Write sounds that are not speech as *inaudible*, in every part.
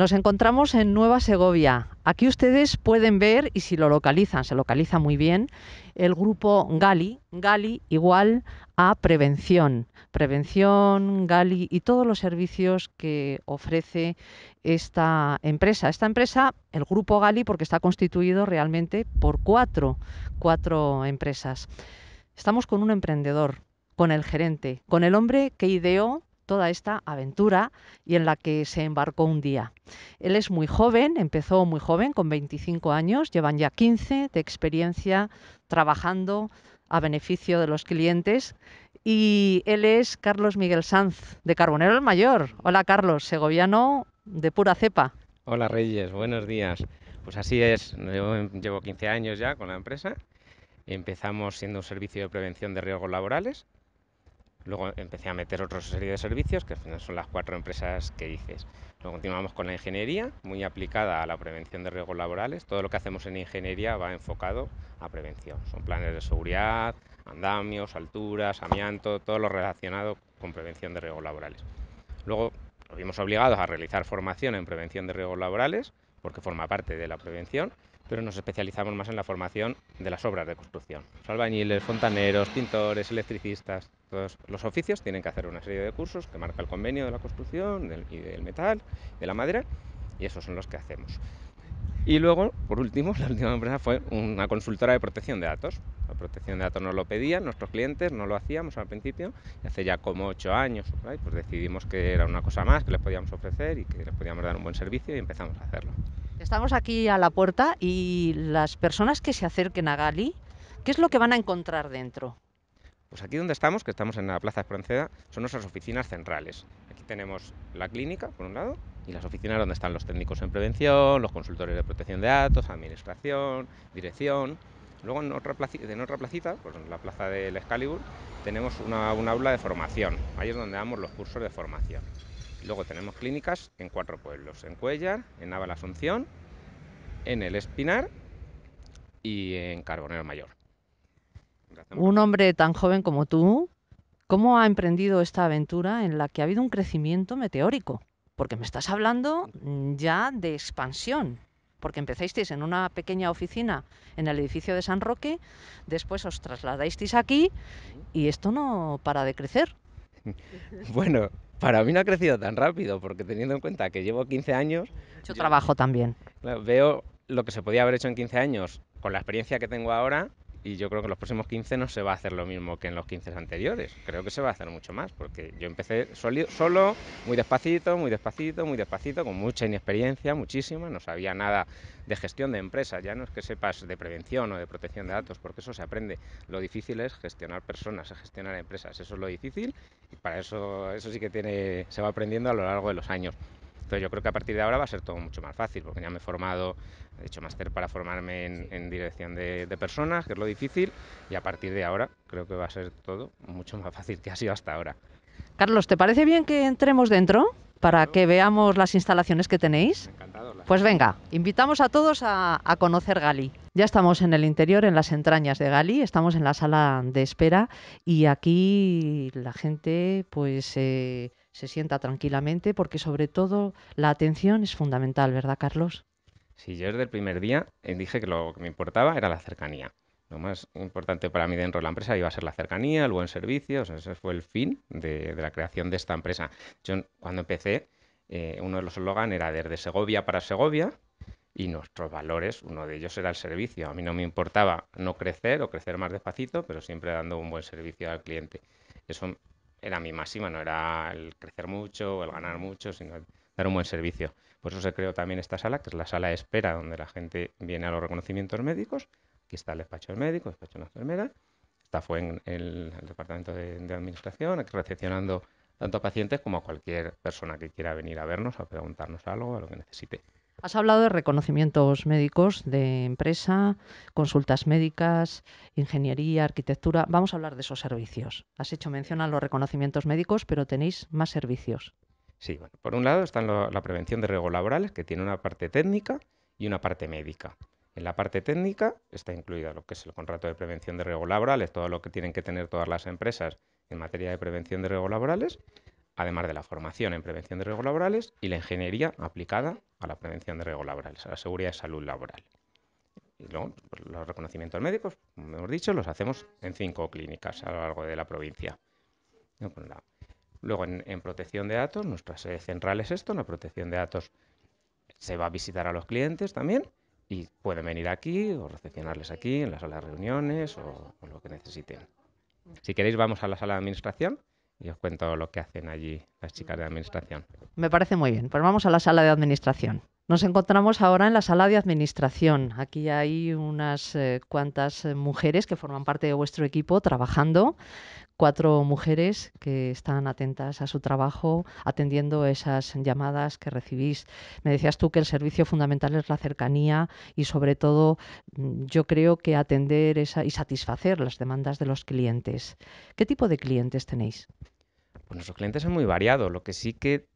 Nos encontramos en Nueva Segovia. Aquí ustedes pueden ver, y si lo localizan, se localiza muy bien, el grupo GALI. GALI igual a prevención. Prevención, GALI y todos los servicios que ofrece esta empresa. Esta empresa, el grupo GALI, porque está constituido realmente por cuatro, cuatro empresas. Estamos con un emprendedor, con el gerente, con el hombre que ideó toda esta aventura y en la que se embarcó un día. Él es muy joven, empezó muy joven, con 25 años, llevan ya 15 de experiencia trabajando a beneficio de los clientes. Y él es Carlos Miguel Sanz, de Carbonero el Mayor. Hola Carlos, segoviano de pura cepa. Hola Reyes, buenos días. Pues así es, llevo 15 años ya con la empresa. Empezamos siendo un servicio de prevención de riesgos laborales Luego empecé a meter otra serie de servicios, que al final son las cuatro empresas que dices. Luego continuamos con la ingeniería, muy aplicada a la prevención de riesgos laborales. Todo lo que hacemos en ingeniería va enfocado a prevención. Son planes de seguridad, andamios, alturas, amianto, todo lo relacionado con prevención de riesgos laborales. Luego nos vimos obligados a realizar formación en prevención de riesgos laborales, porque forma parte de la prevención pero nos especializamos más en la formación de las obras de construcción. Los albañiles, fontaneros, pintores, electricistas, todos los oficios tienen que hacer una serie de cursos que marca el convenio de la construcción del, y del metal, de la madera, y esos son los que hacemos. Y luego, por último, *laughs* la última empresa fue una consultora de protección de datos. La protección de datos nos lo pedían nuestros clientes, no lo hacíamos al principio, y hace ya como ocho años, pues decidimos que era una cosa más que les podíamos ofrecer y que les podíamos dar un buen servicio y empezamos a hacerlo. Estamos aquí a la puerta y las personas que se acerquen a Gali, ¿qué es lo que van a encontrar dentro? Pues aquí donde estamos, que estamos en la Plaza Espronceda, son nuestras oficinas centrales. Aquí tenemos la clínica, por un lado, y las oficinas donde están los técnicos en prevención, los consultores de protección de datos, administración, dirección. Luego en otra, placita, pues en placita, la plaza del Excalibur, tenemos una, una aula de formación. Ahí es donde damos los cursos de formación. Luego tenemos clínicas en cuatro pueblos, en Cuellar, en Ávila Asunción, en El Espinar y en Carbonero Mayor. Un hombre tan joven como tú, ¿cómo ha emprendido esta aventura en la que ha habido un crecimiento meteórico? Porque me estás hablando mm, ya de expansión, porque empezasteis en una pequeña oficina en el edificio de San Roque, después os trasladasteis aquí y esto no para de crecer. *laughs* Bueno, para mí no ha crecido tan rápido, porque teniendo en cuenta que llevo 15 años... yo, trabajo también. veo lo que se podía haber hecho en 15 años con la experiencia que tengo ahora y yo creo que en los próximos 15 no se va a hacer lo mismo que en los 15 anteriores. Creo que se va a hacer mucho más, porque yo empecé solo, muy despacito, muy despacito, muy despacito, con mucha inexperiencia, muchísima, no sabía nada de gestión de empresas, ya no es que sepas de prevención o de protección de datos, porque eso se aprende. Lo difícil es gestionar personas, es gestionar empresas, eso es lo difícil y para eso eso sí que tiene se va aprendiendo a lo largo de los años. Entonces yo creo que a partir de ahora va a ser todo mucho más fácil, porque ya me he formado He hecho máster para formarme en, dirección de, personas, que es lo difícil, y a partir de ahora creo que va a ser todo mucho más fácil que ha sido hasta ahora. Carlos, ¿te parece bien que entremos dentro para que veamos las instalaciones que tenéis? Encantado. Pues venga, invitamos a todos a, conocer Gali. Ya estamos en el interior, en las entrañas de Gali, estamos en la sala de espera y aquí la gente pues eh, se sienta tranquilamente porque sobre todo la atención es fundamental, ¿verdad Carlos? Si yo desde el primer día eh, dije que lo que me importaba era la cercanía. Lo más importante para mí dentro de la empresa iba a ser la cercanía, el buen servicio, ese fue el fin de, la creación de esta empresa. Yo cuando empecé, eh, uno de los slogans era desde Segovia para Segovia, y nuestros valores, uno de ellos era el servicio. A mí no me importaba no crecer o crecer más despacito, pero siempre dando un buen servicio al cliente. Eso era mi máxima, no era el crecer mucho o el ganar mucho, sino dar un buen servicio. Por eso se creó también esta sala, que es la sala de espera donde la gente viene a los reconocimientos médicos. Aquí está el despacho del médico, el despacho de la enfermera. Esta fue en el, departamento de, administración, aquí recepcionando tanto a pacientes como a cualquier persona que quiera venir a vernos, a preguntarnos algo, a lo que necesite. Has hablado de reconocimientos médicos de empresa, consultas médicas, ingeniería, arquitectura. Vamos a hablar de esos servicios. Has hecho mención a los reconocimientos médicos, pero tenéis más servicios. Sí, bueno, por un lado están la prevención de riesgos laborales, que tiene una parte técnica y una parte médica. En la parte técnica está incluida lo que es el contrato de prevención de riesgos laborales, todo lo que tienen que tener todas las empresas en materia de prevención de riesgos laborales, además de la formación en prevención de riesgos laborales y la ingeniería aplicada a la prevención de riesgos laborales, a la seguridad y salud laboral. Y luego, pues, los reconocimientos médicos, como hemos dicho, los hacemos en cinco clínicas a lo largo de la provincia. Luego, en, protección de datos, nuestra sede central es esto, en la protección de datos se va a visitar a los clientes también y pueden venir aquí o recepcionarles aquí en la sala de reuniones o lo que necesiten. Si queréis, vamos a la sala de administración y os cuento lo que hacen allí las chicas de administración. Me parece muy bien. Pues vamos a la sala de administración. Nos encontramos ahora en la sala de administración. Aquí hay unas eh, cuantas eh, mujeres que forman parte de vuestro equipo trabajando, cuatro mujeres que están atentas a su trabajo, atendiendo esas llamadas que recibís. Me decías tú que el servicio fundamental es la cercanía y sobre todo mm, yo creo que atender esa y satisfacer las demandas de los clientes. ¿Qué tipo de clientes tenéis? Pues nuestros clientes son muy variados. Lo que sí que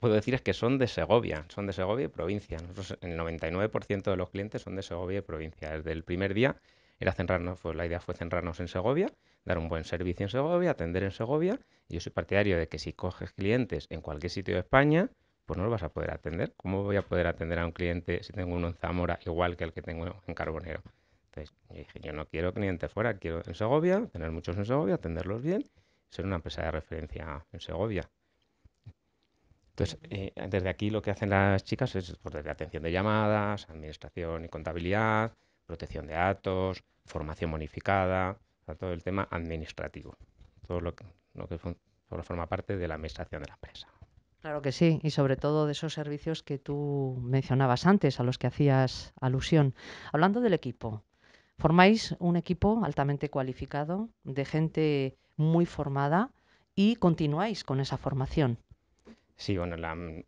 puedo decir es que son de Segovia, son de Segovia y provincia. Nosotros el 99% de los clientes son de Segovia y provincia. Desde el primer día era centrarnos, pues la idea fue centrarnos en Segovia, dar un buen servicio en Segovia, atender en Segovia. Y yo soy partidario de que si coges clientes en cualquier sitio de España, pues no lo vas a poder atender. ¿Cómo voy a poder atender a un cliente si tengo uno en Zamora igual que el que tengo en Carbonero? Entonces yo dije, yo no quiero clientes fuera, quiero en Segovia, tener muchos en Segovia, atenderlos bien, ser una empresa de referencia en Segovia. Entonces, eh, desde aquí lo que hacen las chicas es por pues, atención de llamadas, administración y contabilidad, protección de datos, formación bonificada, todo el tema administrativo, todo lo que, forma parte de la administración de la empresa. Claro que sí, y sobre todo de esos servicios que tú mencionabas antes, a los que hacías alusión. Hablando del equipo, formáis un equipo altamente cualificado, de gente muy formada, y continuáis con esa formación. Sí, bueno, mm,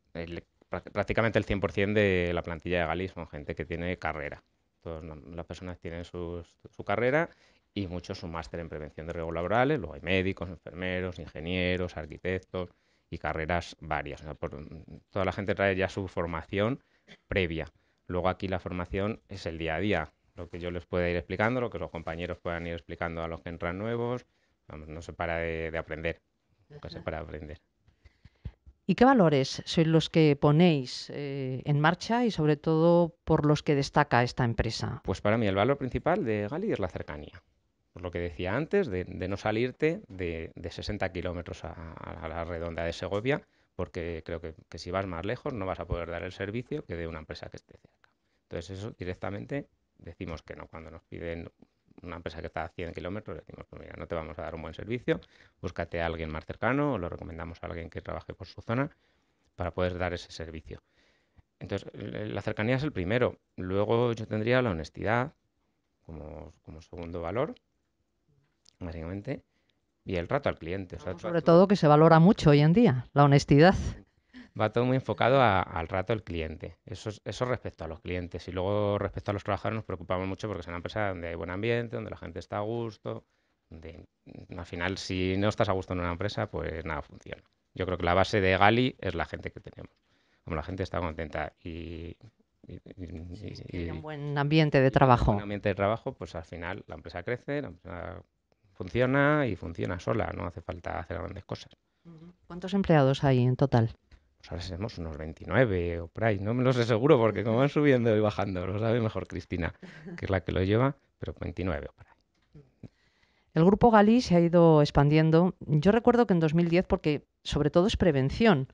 prácticamente el 100% de la plantilla de galismo son gente que tiene carrera. Todas las personas tienen su, su carrera y muchos su máster en prevención de riesgos laborales. Luego hay médicos, enfermeros, ingenieros, arquitectos y carreras varias. Mm, toda la gente trae ya su formación previa. Luego aquí la formación es el día a día, lo que yo les pueda ir explicando, lo que los compañeros puedan ir explicando a los que entran nuevos. Vamos, no se para de, de aprender, nunca se para de aprender. ¿Y qué valores sois los que ponéis eh, en marcha y sobre todo por los que destaca esta empresa? Pues para mí el valor principal de Gali es la cercanía. Por lo que decía antes, de, no salirte de, 60 kilómetros a, la redonda de Segovia, porque creo que, que, si vas más lejos no vas a poder dar el servicio que de una empresa que esté cerca. Entonces eso directamente decimos que no. Cuando nos piden una empresa que está a 100 kilómetros, decimos, pues mira, no te vamos a dar un buen servicio, búscate a alguien más cercano o lo recomendamos a alguien que trabaje por su zona para poder dar ese servicio. Entonces, la cercanía es el primero. Luego yo tendría la honestidad como, segundo valor, básicamente, y el rato al cliente. sobre todo que se valora mucho hoy en día, la honestidad va todo muy enfocado al rato el cliente. Eso, eso respecto a los clientes. Y luego respecto a los trabajadores nos preocupamos mucho porque es una empresa donde hay buen ambiente, donde la gente está a gusto. al final, si no estás a gusto en una empresa, pues nada funciona. Yo creo que la base de Gali es la gente que tenemos. Como la gente está contenta y... y, un buen ambiente de trabajo. Un ambiente de trabajo, pues al final la empresa crece, la empresa funciona y funciona sola, no hace falta hacer grandes cosas. ¿Cuántos empleados hay en total? pues ahora seremos unos 29 o por ahí. No me los aseguro porque como van subiendo y bajando, lo sabe mejor Cristina, que es la que lo lleva, pero 29 o por ahí. El grupo Galí se ha ido expandiendo. Yo recuerdo que en 2010, porque sobre todo es prevención.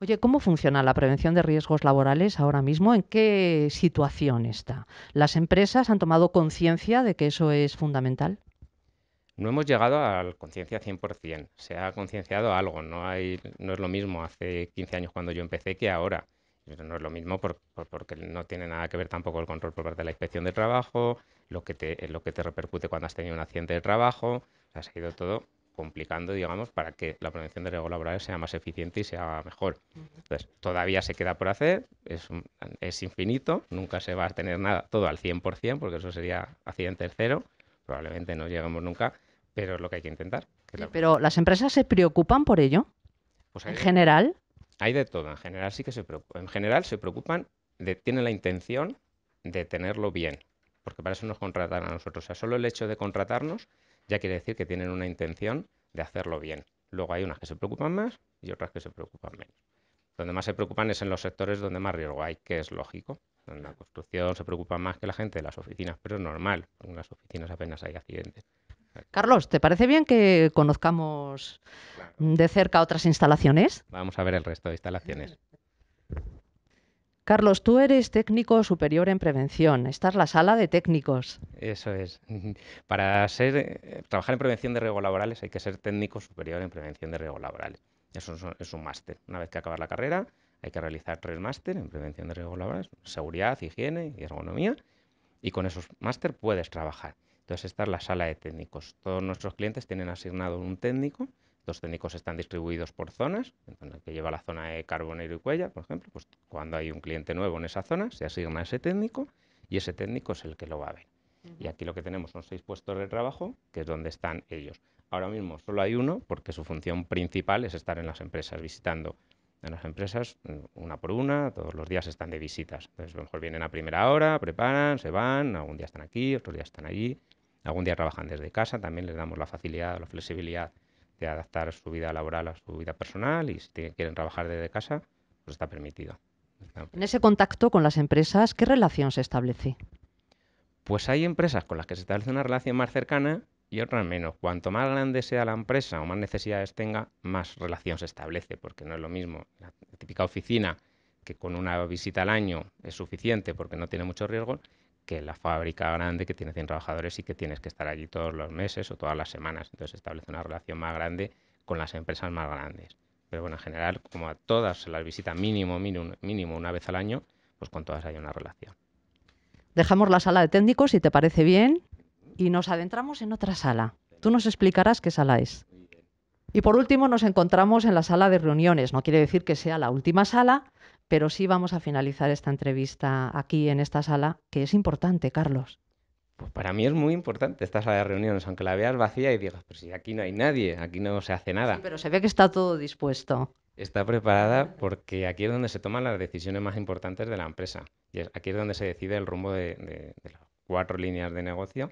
Oye, ¿cómo funciona la prevención de riesgos laborales ahora mismo? ¿En qué situación está? ¿Las empresas han tomado conciencia de que eso es fundamental? no hemos llegado a la conciencia 100%, se ha concienciado algo, no, hay, no es lo mismo hace 15 años cuando yo empecé que ahora. No es lo mismo porque no tiene nada que ver tampoco el control por parte de la inspección de trabajo, lo que te, lo que te repercute cuando has tenido un accidente de trabajo, se ha ido todo complicando, digamos, para que la prevención de riesgos laborales sea más eficiente y sea mejor. Entonces, todavía se queda por hacer, es, es infinito, nunca se va a tener nada, todo al 100%, porque eso sería accidente cero, probablemente no lleguemos nunca, pero es lo que hay que intentar. Pero las empresas se preocupan por ello. Pues en general. Hay de todo. En general sí que se preocupan. En general se preocupan, tienen la intención de tenerlo bien. Porque para eso nos contratan a nosotros. O sea, solo el hecho de contratarnos ya quiere decir que tienen una intención de hacerlo bien. Luego hay unas que se preocupan más y otras que se preocupan menos. Donde más se preocupan es en los sectores donde más riesgo hay, que es lógico. En la construcción se preocupa más que la gente de las oficinas, pero es normal. En las oficinas apenas hay accidentes. Carlos, ¿te parece bien que conozcamos de cerca otras instalaciones? Vamos a ver el resto de instalaciones. Carlos, tú eres técnico superior en prevención. Esta es la sala de técnicos. Eso es. *laughs* Para ser, eh, trabajar en prevención de riesgos laborales hay que ser técnico superior en prevención de riesgos laborales. Eso es un máster. Una vez que acabas la carrera, hay que realizar tres máster en prevención de riesgos laborales, seguridad, higiene y ergonomía. Y con esos máster puedes trabajar. Entonces, esta es la sala de técnicos. Todos nuestros clientes tienen asignado un técnico. Los técnicos están distribuidos por zonas. Entonces, el que lleva la zona de Carbonero y Cuella, por ejemplo, pues cuando hay un cliente nuevo en esa zona, se asigna ese técnico y ese técnico es el que lo va a ver. Y aquí lo que tenemos son seis puestos de trabajo, que es donde están ellos. Ahora mismo solo hay uno porque su función principal es estar en las empresas, visitando en las empresas mm, una por una, todos los días están de visitas. Entonces, a lo mejor vienen a primera hora, preparan, se van, algún día están aquí, otros días están allí, Algún día trabajan desde casa, también les damos la facilidad, la flexibilidad de adaptar su vida laboral a su vida personal y si quieren trabajar desde casa, pues está permitido. En ese contacto con las empresas, ¿qué relación se establece? Pues hay empresas con las que se establece una relación más cercana y otras menos. Cuanto más grande sea la empresa o más necesidades tenga, más relación se establece, porque no es lo mismo la típica oficina que con una visita al año es suficiente porque no tiene mucho riesgo, que la fábrica grande que tiene 100 trabajadores y que tienes que estar allí todos los meses o todas las semanas. Entonces establece una relación más grande con las empresas más grandes. Pero bueno, en general, como a todas se las visita mínimo, mínimo, una vez al año, pues con todas hay una relación. Dejamos la sala de técnicos, si te parece bien, y nos adentramos en otra sala. Tú nos explicarás qué sala es. Y por último nos encontramos en la sala de reuniones. No quiere decir que sea la última sala, pero sí vamos a finalizar esta entrevista aquí en esta sala, que es importante, Carlos. Pues para mí es muy importante esta sala de reuniones, aunque la veas vacía y digas, pero si aquí no hay nadie, aquí no se hace nada. Sí, pero se ve que está todo dispuesto. Está preparada porque aquí es donde se toman las decisiones más importantes de la empresa. Y aquí es donde se decide el rumbo de, las cuatro líneas de negocio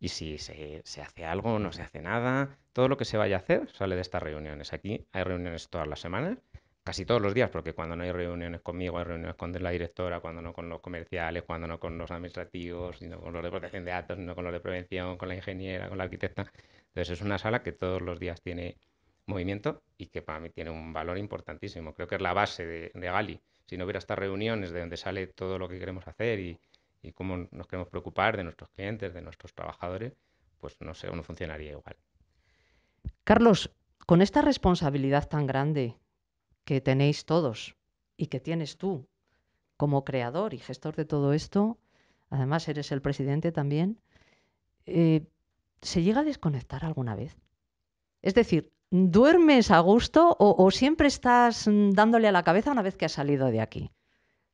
y si se, se, hace algo, no se hace nada, todo lo que se vaya a hacer sale de estas reuniones. Aquí hay reuniones todas las semanas casi todos los días, porque cuando no hay reuniones conmigo, hay reuniones con la directora, cuando no con los comerciales, cuando no con los administrativos, sino con los de protección de datos, ...sino con los de prevención, con la ingeniera, con la arquitecta. Entonces es una sala que todos los días tiene movimiento y que para mí tiene un valor importantísimo. Creo que es la base de, Gali. Si no hubiera estas reuniones de donde sale todo lo que queremos hacer y, y cómo nos queremos preocupar de nuestros clientes, de nuestros trabajadores, pues no sé, no funcionaría igual. Carlos, con esta responsabilidad tan grande que tenéis todos y que tienes tú como creador y gestor de todo esto, además eres el presidente también, eh, ¿se llega a desconectar alguna vez? Es decir, ¿duermes a gusto o, siempre estás mm, dándole a la cabeza una vez que has salido de aquí?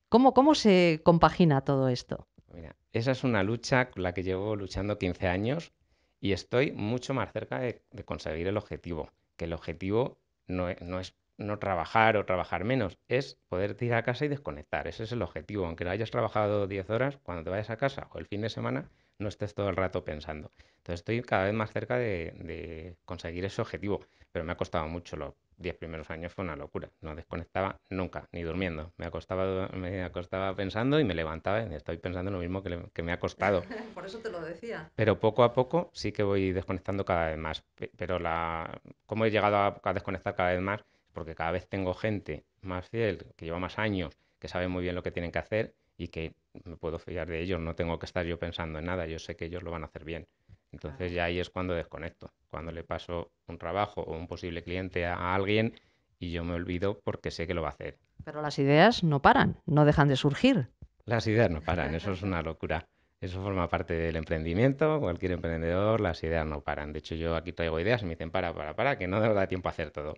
¿Cómo, cómo se compagina todo esto? Mira, esa es una lucha con la que llevo luchando 15 años y estoy mucho más cerca de, conseguir el objetivo, que el objetivo no e, no es no trabajar o trabajar menos, es poder ir a casa y desconectar. Ese es el objetivo. Aunque no hayas trabajado 10 horas, cuando te vayas a casa o el fin de semana, no estés todo el rato pensando. Entonces estoy cada vez más cerca de, conseguir ese objetivo, pero me ha costado mucho. Los 10 primeros años fue una locura. No desconectaba nunca, ni durmiendo. Me acostaba, me acostaba pensando y me levantaba y estoy pensando lo mismo que, que me ha costado. *laughs* Por eso te lo decía. Pero poco a poco sí que voy desconectando cada vez más. Pero la, cómo he llegado a desconectar cada vez más porque cada vez tengo gente más fiel, que lleva más años, que sabe muy bien lo que tienen que hacer y que me puedo fiar de ellos, no tengo que estar yo pensando en nada, yo sé que ellos lo van a hacer bien. Entonces ya ahí es cuando desconecto, cuando le paso un trabajo o un posible cliente a alguien y yo me olvido porque sé que lo va a hacer. Pero las ideas no paran, no dejan de surgir. Las ideas no paran, eso es una locura. Eso forma parte del emprendimiento, cualquier emprendedor, las ideas no paran. De hecho, yo aquí traigo ideas y me dicen, para, para, para, que no da tiempo a hacer todo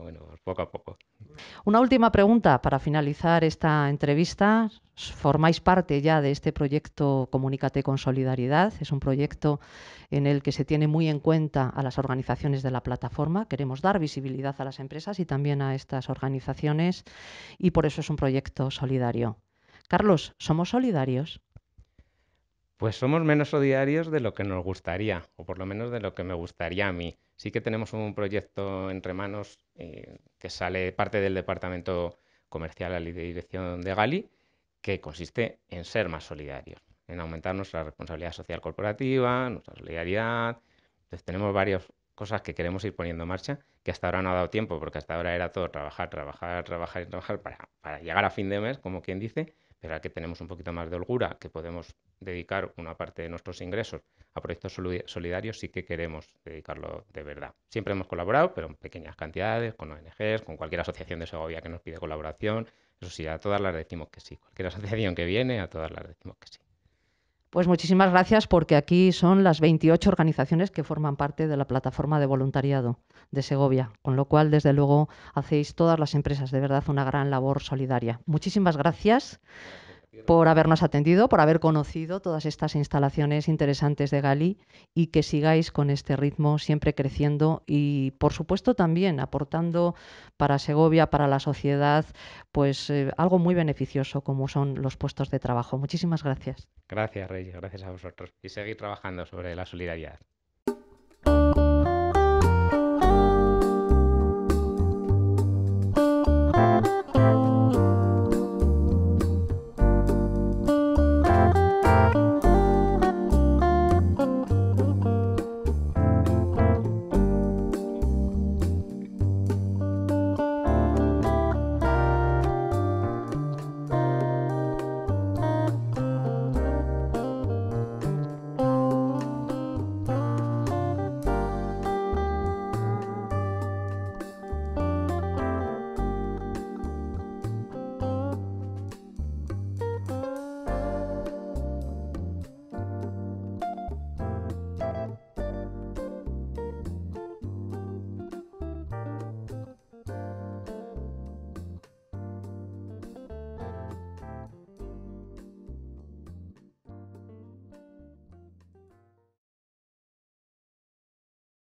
bueno, poco a poco. Una última pregunta para finalizar esta entrevista. Formáis parte ya de este proyecto Comunícate con Solidaridad. Es un proyecto en el que se tiene muy en cuenta a las organizaciones de la plataforma. Queremos dar visibilidad a las empresas y también a estas organizaciones y por eso es un proyecto solidario. Carlos, ¿somos solidarios? Pues somos menos solidarios de lo que nos gustaría, o por lo menos de lo que me gustaría a mí sí que tenemos un proyecto entre manos eh, que sale parte del departamento comercial y de dirección de Gali, que consiste en ser más solidarios, en aumentar nuestra responsabilidad social corporativa, nuestra solidaridad. Entonces tenemos varias cosas que queremos ir poniendo en marcha, que hasta ahora no ha dado tiempo, porque hasta ahora era todo trabajar, trabajar, trabajar y trabajar para llegar a fin de mes, como quien dice, pero que tenemos un poquito más de holgura, que podemos dedicar una parte de nuestros ingresos a proyectos solidarios, sí que queremos dedicarlo de verdad. Siempre hemos colaborado, pero en pequeñas cantidades, con ONGs, con cualquier asociación de Segovia que nos pide colaboración. Eso sí, a todas las decimos que sí. Cualquier *laughs* asociación que viene, a todas las decimos que sí. Pues muchísimas gracias porque aquí son las 28 organizaciones que forman parte de la plataforma de voluntariado de Segovia, con lo cual desde luego hacéis todas las empresas de verdad una gran labor solidaria. Muchísimas gracias por habernos atendido, por haber conocido todas estas instalaciones interesantes de Galí y que sigáis con este ritmo siempre creciendo y por supuesto también aportando para Segovia, para la sociedad, pues eh, algo muy beneficioso como son los puestos de trabajo. Muchísimas gracias. Gracias, Reyes, gracias a vosotros y seguir trabajando sobre la solidaridad.